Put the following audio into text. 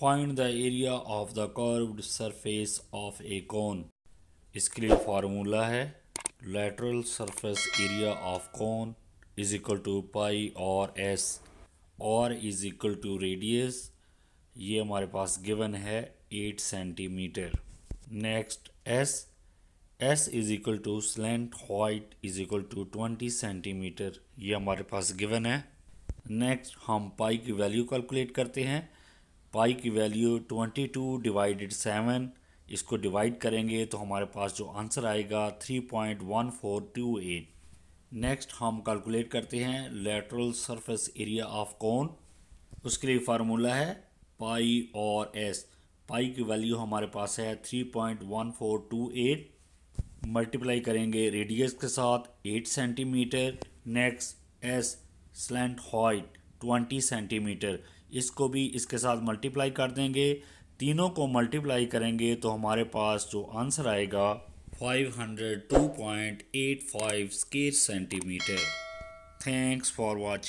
find the area of the curved surface of a cone इसके लिए formula है lateral surface area of cone is equal to pi r s r is equal to radius ये हमारे पास given है eight centimetre next s s is equal to slant height is equal to twenty centimetre ये हमारे पास given है next हम पाई की वैल्यू कैलकुलेट करते हैं पाई की value twenty two divided seven इसको डिवाइड करेंगे तो हमारे पास जो आंसर आएगा three point one four two eight next हम कैलकुलेट करते हैं लेटरल सरफेस एरिया ऑफ कौन उसके लिए फार्मूला है पाई और एस पाई की वैल्यू हमारे पास है three point one four two eight multiply करेंगे रेडियस के साथ eight centimetre next s slant height twenty centimetre इसको भी इसके साथ मल्टीप्लाई कर देंगे तीनों को मल्टीप्लाई करेंगे तो हमारे पास जो आंसर आएगा 502.85 square centimetre thanks for watching